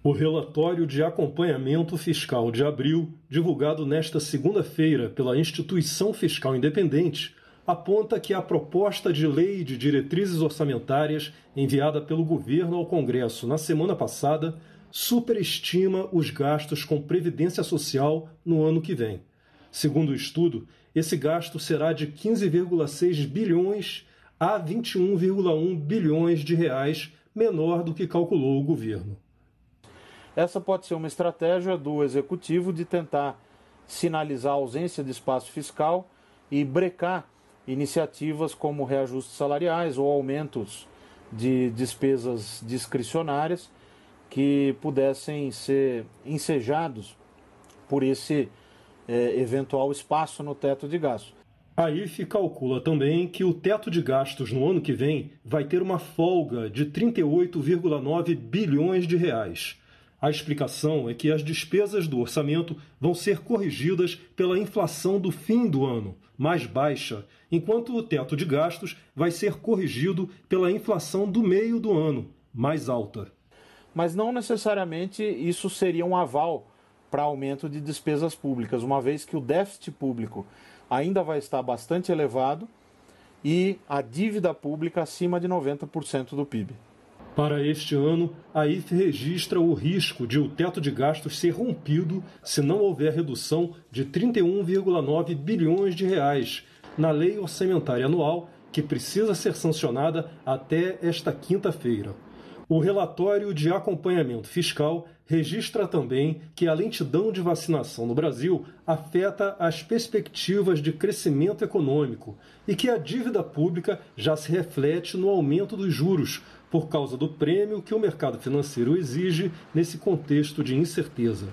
O relatório de acompanhamento fiscal de abril, divulgado nesta segunda-feira pela Instituição Fiscal Independente, aponta que a proposta de lei de diretrizes orçamentárias enviada pelo governo ao Congresso na semana passada superestima os gastos com previdência social no ano que vem. Segundo o estudo, esse gasto será de 15,6 bilhões a 21,1 bilhões de reais, menor do que calculou o governo. Essa pode ser uma estratégia do executivo de tentar sinalizar a ausência de espaço fiscal e brecar iniciativas como reajustes salariais ou aumentos de despesas discricionárias que pudessem ser ensejados por esse é, eventual espaço no teto de gastos. Aí se calcula também que o teto de gastos no ano que vem vai ter uma folga de 38,9 bilhões de reais. A explicação é que as despesas do orçamento vão ser corrigidas pela inflação do fim do ano, mais baixa, enquanto o teto de gastos vai ser corrigido pela inflação do meio do ano, mais alta. Mas não necessariamente isso seria um aval para aumento de despesas públicas, uma vez que o déficit público ainda vai estar bastante elevado e a dívida pública acima de 90% do PIB. Para este ano, a IFE registra o risco de o teto de gastos ser rompido se não houver redução de 31,9 bilhões de reais na lei orçamentária anual que precisa ser sancionada até esta quinta-feira. O relatório de acompanhamento fiscal registra também que a lentidão de vacinação no Brasil afeta as perspectivas de crescimento econômico e que a dívida pública já se reflete no aumento dos juros, por causa do prêmio que o mercado financeiro exige nesse contexto de incerteza.